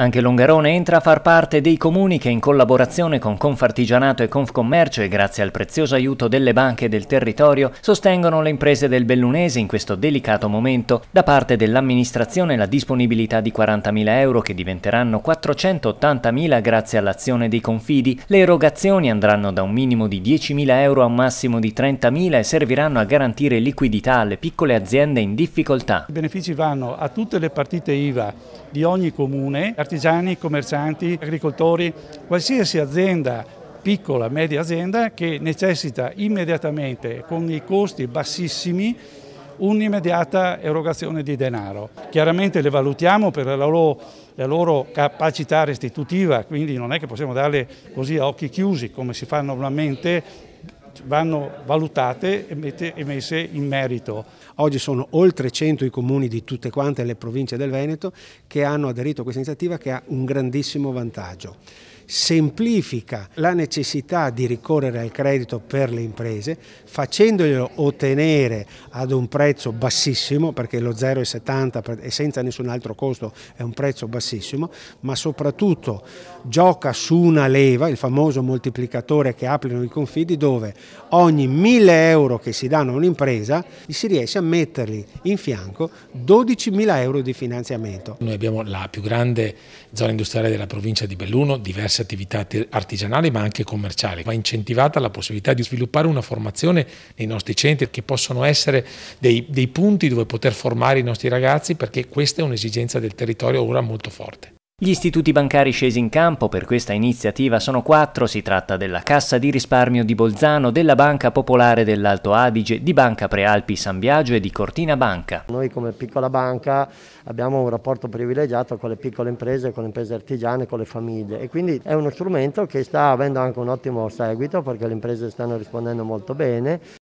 Anche Longarone entra a far parte dei comuni che in collaborazione con Confartigianato e Confcommercio e grazie al prezioso aiuto delle banche del territorio sostengono le imprese del Bellunese in questo delicato momento. Da parte dell'amministrazione la disponibilità di 40.000 euro che diventeranno 480.000 grazie all'azione dei confidi. Le erogazioni andranno da un minimo di 10.000 euro a un massimo di 30.000 e serviranno a garantire liquidità alle piccole aziende in difficoltà. I benefici vanno a tutte le partite IVA di ogni comune artigiani, commercianti, agricoltori, qualsiasi azienda piccola, media azienda che necessita immediatamente con i costi bassissimi un'immediata erogazione di denaro. Chiaramente le valutiamo per la loro, la loro, capacità restitutiva, quindi non è che possiamo darle così a occhi chiusi come si fa normalmente vanno valutate e messe in merito. Oggi sono oltre 100 i comuni di tutte quante le province del Veneto che hanno aderito a questa iniziativa che ha un grandissimo vantaggio semplifica la necessità di ricorrere al credito per le imprese facendoglielo ottenere ad un prezzo bassissimo perché lo 0,70 e senza nessun altro costo è un prezzo bassissimo ma soprattutto gioca su una leva, il famoso moltiplicatore che aprono i confidi dove ogni 1000 euro che si danno a un'impresa si riesce a metterli in fianco 12.000 euro di finanziamento. Noi abbiamo la più grande zona industriale della provincia di Belluno, diverse diverse attività artigianale ma anche commerciale. Va incentivata la possibilità di sviluppare una formazione nei nostri centri che possono essere dei, dei punti dove poter formare i nostri ragazzi perché questa è un'esigenza del territorio ora molto forte. Gli istituti bancari scesi in campo per questa iniziativa sono quattro, si tratta della Cassa di risparmio di Bolzano, della Banca Popolare dell'Alto Adige, di Banca Prealpi San Biagio e di Cortina Banca. Noi come piccola banca abbiamo un rapporto privilegiato con le piccole imprese, con le imprese artigiane, con le famiglie e quindi è uno strumento che sta avendo anche un ottimo seguito perché le imprese stanno rispondendo molto bene